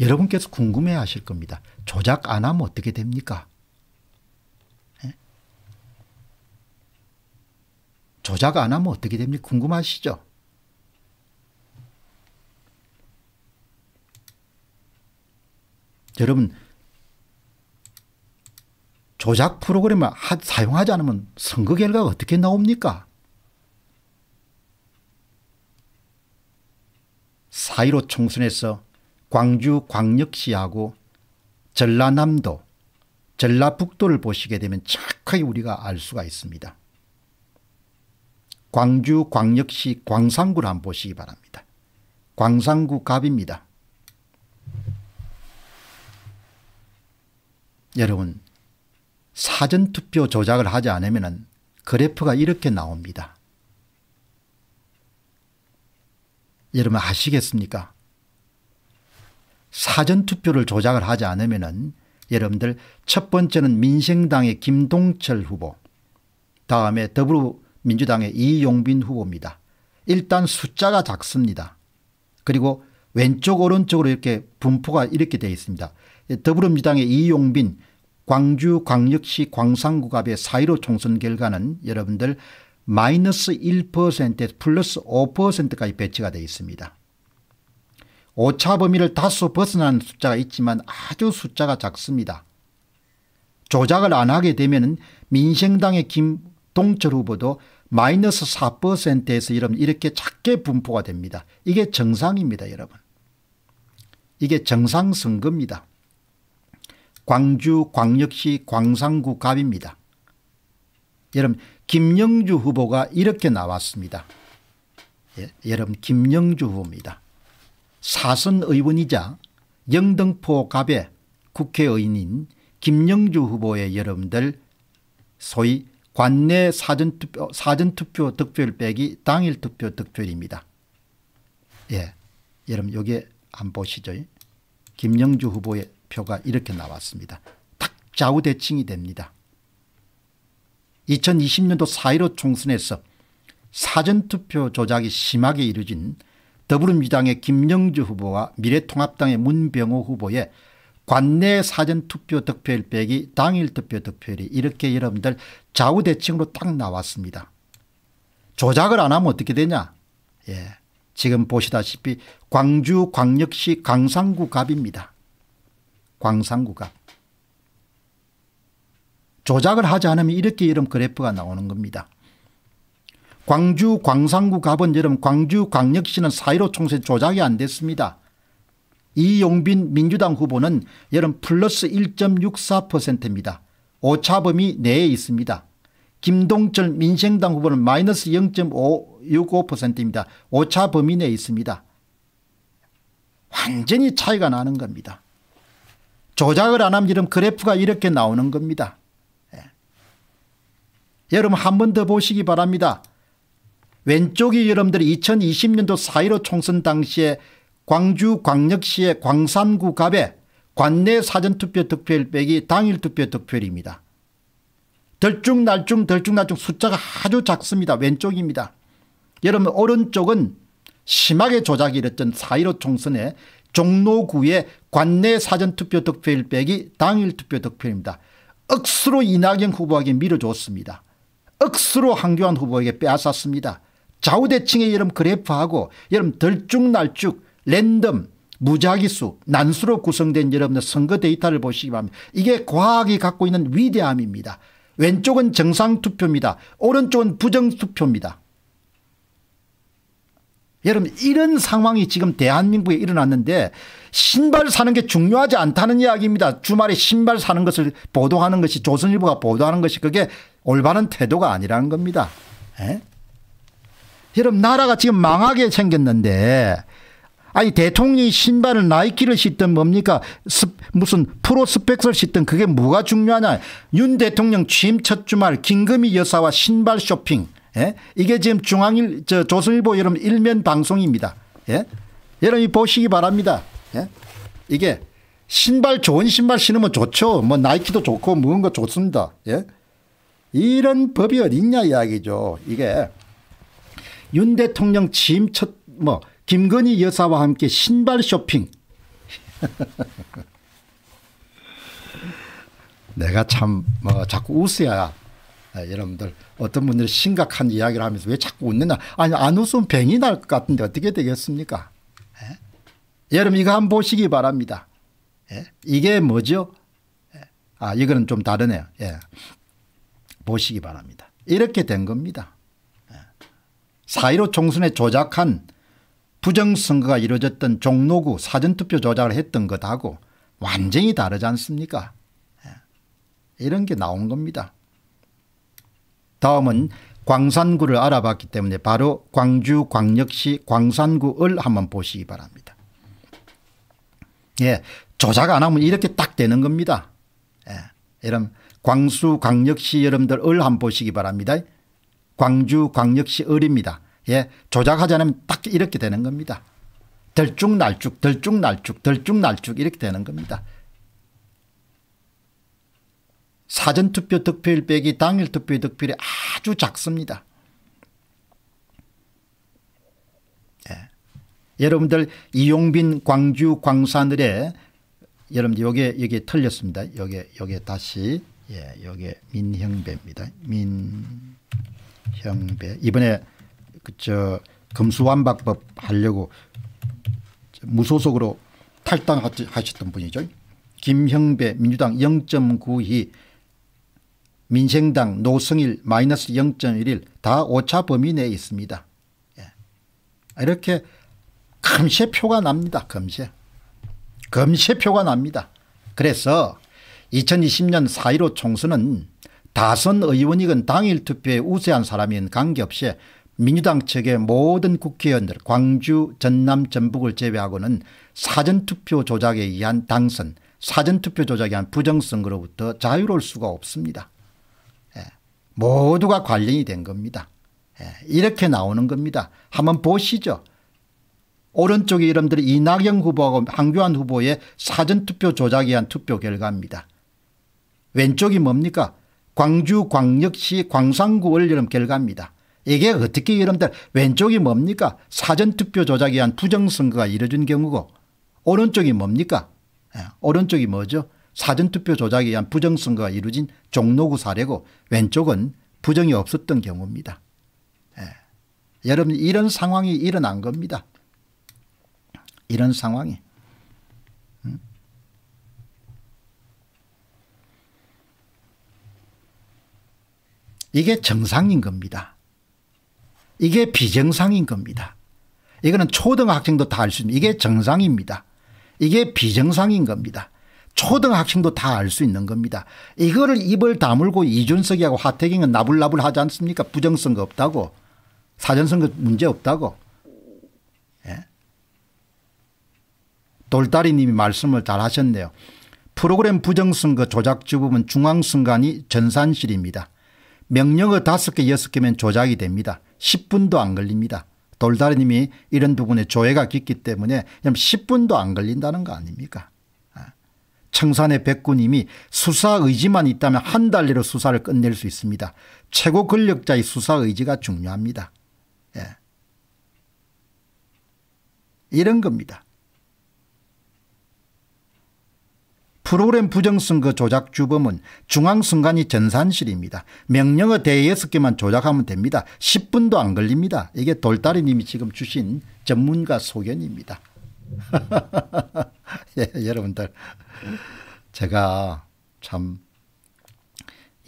여러분께서 궁금해 하실 겁니다. 조작 안 하면 어떻게 됩니까? 예? 조작 안 하면 어떻게 됩니까? 궁금하시죠? 여러분, 조작 프로그램을 하, 사용하지 않으면 선거 결과가 어떻게 나옵니까? 사이로 총선에서 광주 광역시하고 전라남도, 전라북도를 보시게 되면 착하게 우리가 알 수가 있습니다. 광주 광역시 광산구를 한번 보시기 바랍니다. 광산구 갑입니다. 여러분 사전투표 조작을 하지 않으면 그래프가 이렇게 나옵니다. 여러분 아시겠습니까? 사전투표를 조작을 하지 않으면 은 여러분들 첫 번째는 민생당의 김동철 후보 다음에 더불어민주당의 이용빈 후보입니다. 일단 숫자가 작습니다. 그리고 왼쪽 오른쪽으로 이렇게 분포가 이렇게 되어 있습니다. 더불어민주당의 이용빈 광주광역시 광산구갑의 4.15 총선 결과는 여러분들 마이너스 1%에서 플러스 5%까지 배치가 되어 있습니다. 오차 범위를 다수 벗어난 숫자가 있지만 아주 숫자가 작습니다. 조작을 안 하게 되면 민생당의 김동철 후보도 마이너스 4%에서 여러분 이렇게 작게 분포가 됩니다. 이게 정상입니다 여러분. 이게 정상 선거입니다. 광주 광역시 광산구 갑입니다. 여러분 김영주 후보가 이렇게 나왔습니다. 예, 여러분 김영주 후보입니다. 사선 의원이자 영등포 갑의 국회의원인 김영주 후보의 여러분들 소위 관내 사전투표, 사전투표 득표율 빼기 당일 투표 득표율입니다. 예. 여러분 요게 한 보시죠. 김영주 후보의 표가 이렇게 나왔습니다. 딱 좌우대칭이 됩니다. 2020년도 4.15 총선에서 사전투표 조작이 심하게 이루어진 더불어민주당의 김영주 후보와 미래통합당의 문병호 후보의 관내 사전투표 득표율 빼기 당일 투표 득표율이 이렇게 여러분들 좌우대칭으로 딱 나왔습니다. 조작을 안 하면 어떻게 되냐 예, 지금 보시다시피 광주 광역시 광산구 갑입니다. 광산구 갑. 조작을 하지 않으면 이렇게 이런 그래프가 나오는 겁니다. 광주 광산구 가본 여름 광주 광역시는 4 1 5 총선 조작이 안 됐습니다. 이용빈 민주당 후보는 여름 플러스 1.64%입니다. 오차범위 내에 있습니다. 김동철 민생당 후보는 마이너스 0.65%입니다. 오차범위 내에 있습니다. 완전히 차이가 나는 겁니다. 조작을 안 하면 이런 그래프가 이렇게 나오는 겁니다. 예. 여러분 한 번 더 보시기 바랍니다. 왼쪽이 여러분들이 2020년도 4.15 총선 당시에 광주 광역시의 광산구 갑에 관내 사전투표 득표율 빼기 당일 투표 득표율입니다. 덜쭉날쭉 덜쭉날쭉 숫자가 아주 작습니다. 왼쪽입니다. 여러분 오른쪽은 심하게 조작이 일었던 4.15 총선에 종로구의 관내 사전투표 득표율 빼기 당일 투표 득표입니다. 억수로 이낙연 후보에게 밀어줬습니다. 억수로 황교안 후보에게 빼앗았습니다. 좌우대칭의 여름 그래프하고 여름 들쭉날쭉 랜덤 무작위수 난수로 구성된 여러분의 선거 데이터를 보시기 바랍니다. 이게 과학이 갖고 있는 위대함입니다. 왼쪽은 정상투표입니다. 오른쪽은 부정투표입니다. 여러분 이런 상황이 지금 대한민국에 일어났는데 신발 사는 게 중요하지 않다는 이야기입니다. 주말에 신발 사는 것을 보도하는 것이 조선일보가 보도하는 것이 그게 올바른 태도가 아니라는 겁니다. 에? 예? 여러분 나라가 지금 망하게 생겼는데 아니 대통령이 신발을 나이키를 신든 뭡니까 무슨 프로 스펙스를 신든 그게 뭐가 중요하냐 윤 대통령 취임 첫 주말 김금희 여사와 신발 쇼핑 예? 이게 지금 중앙일 저 조선일보 여러분 일면 방송입니다 예? 여러분이 보시기 바랍니다 예? 이게 신발 좋은 신발 신으면 좋죠 뭐 나이키도 좋고 뭔가 좋습니다 예? 이런 법이 어딨냐 이야기죠 이게 윤 대통령 취첫뭐 김건희 여사와 함께 신발 쇼핑. 내가 참 뭐 자꾸 웃어야 아, 여러분들 어떤 분들이 심각한 이야기를 하면서 왜 자꾸 웃느냐 아니 안 웃으면 병이 날 것 같은데 어떻게 되겠습니까 예? 여러분 이거 한번 보시기 바랍니다 예? 이게 뭐죠 예. 아 이거는 좀 다르네요 예. 보시기 바랍니다 이렇게 된 겁니다 4.15 총선에 조작한 부정선거가 이루어졌던 종로구 사전투표 조작을 했던 것하고 완전히 다르지 않습니까 예. 이런 게 나온 겁니다. 다음은 광산구를 알아봤기 때문에 바로 광주광역시 광산구을 한번 보시기 바랍니다. 예, 조작 안 하면 이렇게 딱 되는 겁니다. 예, 이런 광수광역시 여러분들 을 한번 보시기 바랍니다. 광주광역시 을입니다. 예, 조작하지 면딱 이렇게 되는 겁니다. 덜쭉날쭉 덜쭉날쭉 덜쭉날쭉 이렇게 되는 겁니다. 사전투표 득표율 빼기 당일 투표 득표율이 아주 작습니다. 예. 여러분들 이용빈 광주 광산을에 여러분들 요게 여기 틀렸습니다. 요게 요게 다시 예, 요게 민형배입니다. 민 형배 이번에 그저 금수완박법 하려고 무소속으로 탈당하셨던 분이죠. 김형배 민주당 0.92 민생당 노승일 마이너스 0.11다 오차 범위 내에 있습니다. 예. 이렇게 금세표가 납니다. 금세. 금세표가 납니다. 그래서 2020년 4.15 총선은 다선 의원이건 당일 투표에 우세한 사람인 관계없이 민주당 측의 모든 국회의원들 광주 전남 전북을 제외하고는 사전투표 조작에 의한 당선 사전투표 조작에 의한 부정선거로부터 자유로울 수가 없습니다. 예. 모두가 관련이 된 겁니다. 예. 이렇게 나오는 겁니다. 한번 보시죠. 오른쪽의 이름들이 이낙연 후보하고 황교안 후보의 사전투표 조작에 의한 투표 결과입니다. 왼쪽이 뭡니까 광주광역시 광산구 올여름 결과입니다. 이게 어떻게 여러분들 왼쪽이 뭡니까 사전투표 조작에 의한 부정선거가 이뤄진 경우고 오른쪽이 뭡니까 예, 오른쪽이 뭐죠 사전투표 조작에 의한 부정선거가 이루어진 종로구 사례고 왼쪽은 부정이 없었던 경우입니다. 예. 여러분 이런 상황이 일어난 겁니다. 이런 상황이. 이게 정상인 겁니다. 이게 비정상인 겁니다. 이거는 초등학생도 다 알 수 있는 이게 정상입니다. 이게 비정상인 겁니다. 초등학생도 다 알 수 있는 겁니다. 이거를 입을 다물고 이준석이하고 하태경은 나불나불 하지 않습니까? 부정선거 없다고. 사전선거 문제 없다고. 예? 돌다리 님이 말씀을 잘 하셨네요. 프로그램 부정선거 조작 지부은 중앙선관위 전산실입니다. 명령어 다섯 개 여섯 개면 조작이 됩니다. 10분도 안 걸립니다. 돌다리님이 이런 부분에 조회가 깊기 때문에 10분도 안 걸린다는 거 아닙니까? 아. 청산의 백군님이 수사 의지만 있다면 한 달 내로 수사를 끝낼 수 있습니다. 최고 권력자의 수사 의지가 중요합니다. 예. 이런 겁니다. 프로그램 부정선거 조작 주범은 중앙선관위 전산실입니다. 명령어 대여섯 개만 조작하면 됩니다. 10분도 안 걸립니다. 이게 돌다리 님이 지금 주신 전문가 소견입니다. 예, 여러분들 제가 참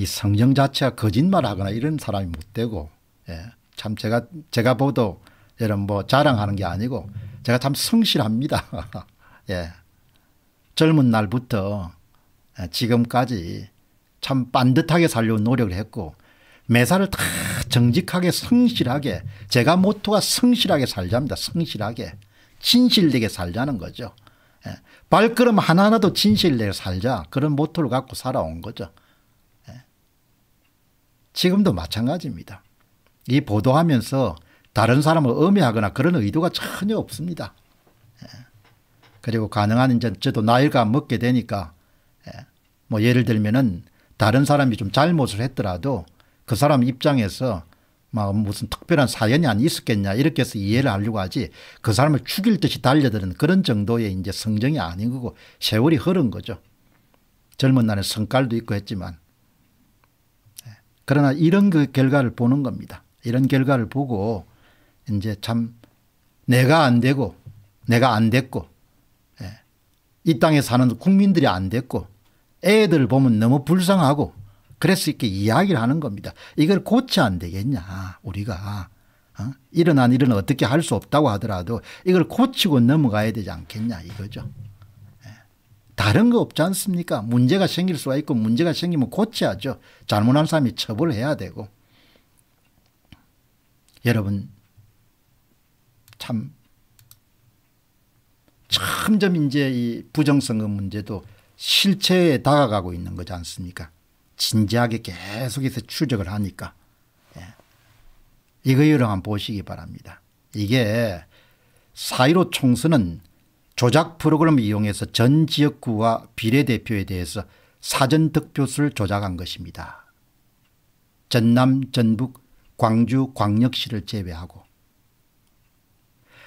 이 성령 자체가 거짓말하거나 이런 사람이 못 되고 예, 참 제가 제가 보도 여러분 뭐 자랑하는 게 아니고 제가 참 성실합니다. 예. 젊은 날부터 지금까지 참 반듯하게 살려고 노력을 했고 매사를 다 정직하게 성실하게 제가 모토가 성실하게 살자입니다. 성실하게 진실되게 살자는 거죠. 발걸음 하나하나도 진실되게 살자 그런 모토를 갖고 살아온 거죠. 지금도 마찬가지입니다. 이 보도하면서 다른 사람을 음해하거나 그런 의도가 전혀 없습니다. 예. 그리고 가능한 이제 저도 나이가 먹게 되니까 예. 뭐 예를 들면은 다른 사람이 좀 잘못을 했더라도 그 사람 입장에서 막 뭐 무슨 특별한 사연이 안 있었겠냐 이렇게 해서 이해를 하려고 하지 그 사람을 죽일 듯이 달려드는 그런 정도의 이제 성정이 아닌 거고 세월이 흐른 거죠. 젊은 날에 성깔도 있고 했지만 예, 그러나 이런 그 결과를 보는 겁니다. 이런 결과를 보고 이제 참 내가 안 되고 내가 안 됐고 이 땅에 사는 국민들이 안 됐고 애들 보면 너무 불쌍하고 그래서 이렇게 이야기를 하는 겁니다. 이걸 고쳐 안 되겠냐 우리가. 어? 일어난 일은 어떻게 할 수 없다고 하더라도 이걸 고치고 넘어가야 되지 않겠냐 이거죠. 예. 다른 거 없지 않습니까? 문제가 생길 수가 있고 문제가 생기면 고쳐야죠. 잘못한 사람이 처벌해야 되고. 여러분 참 점점 이제 이 부정선거 문제도 실체에 다가가고 있는 거지 않습니까? 진지하게 계속해서 추적을 하니까. 예. 이거 여러분 보시기 바랍니다. 이게 4.15 총선은 조작 프로그램을 이용해서 전 지역구와 비례대표에 대해서 사전 득표수를 조작한 것입니다. 전남 전북 광주 광역시를 제외하고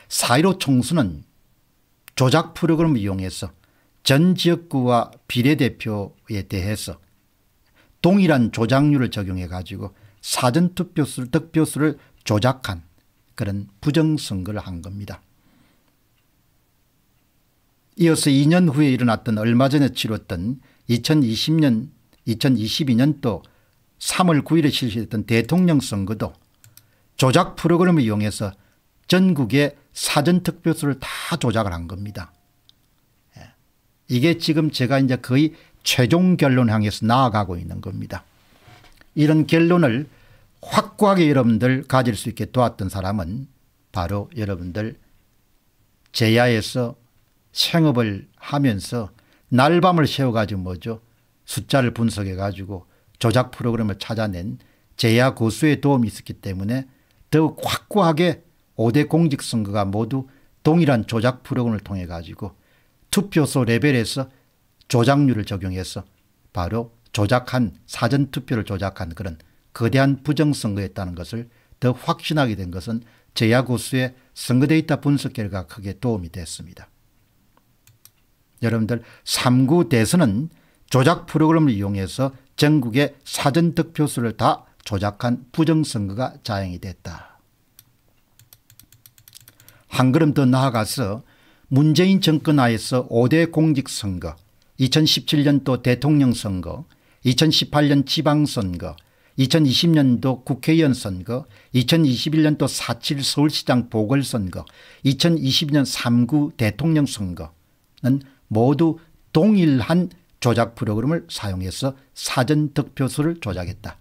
4.15 총선은 조작 프로그램을 이용해서 전 지역구와 비례대표에 대해서 동일한 조작률을 적용해 가지고 사전투표수 득표수를 조작한 그런 부정선거를 한 겁니다. 이어서 2년 후에 일어났던 얼마 전에 치렀던 2020년 2022년도 3월 9일에 실시했던 대통령 선거도 조작 프로그램을 이용해서 전국의 사전특별수를다 조작을 한 겁니다. 예. 이게 지금 제가 이제 거의 최종 결론 향해서 나아가고 있는 겁니다. 이런 결론을 확고하게 여러분들 가질 수 있게 도왔던 사람은 바로 여러분들 제야에서 생업을 하면서 날밤을 새워가지고 뭐죠 숫자를 분석해가지고 조작 프로그램을 찾아낸 제야 고수의 도움이 있었기 때문에 더욱 확고하게 5대 공직선거가 모두 동일한 조작 프로그램을 통해 가지고 투표소 레벨에서 조작률을 적용해서 바로 조작한 사전투표를 조작한 그런 거대한 부정선거였다는 것을 더 확신하게 된 것은 제야고수의 선거 데이터 분석 결과가 크게 도움이 됐습니다. 여러분들 3구 대선은 조작 프로그램을 이용해서 전국의 사전득표수를 다 조작한 부정선거가 자행이 됐다. 한 걸음 더 나아가서 문재인 정권 하에서 5대 공직선거 2017년도 대통령 선거 2018년 지방선거 2020년도 국회의원 선거 2021년도 4.7 서울시장 보궐선거 2020년 3구 대통령 선거는 모두 동일한 조작 프로그램을 사용해서 사전 득표수를 조작했다.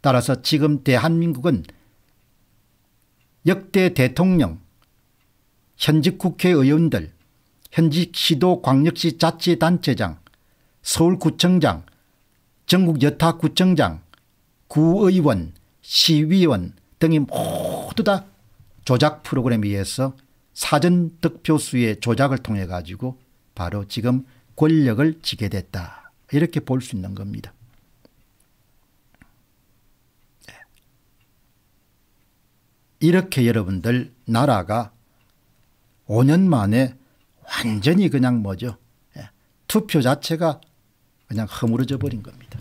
따라서 지금 대한민국은 역대 대통령 현직 국회의원들, 현직 시도 광역시 자치단체장, 서울구청장, 전국 여타구청장, 구의원, 시위원 등이 모두 다 조작 프로그램에 의해서 사전 득표수의 조작을 통해 가지고 바로 지금 권력을 지게 됐다. 이렇게 볼 수 있는 겁니다. 네. 이렇게 여러분들 나라가 5년 만에 완전히 그냥 뭐죠. 예, 투표 자체가 그냥 허물어져 버린 겁니다.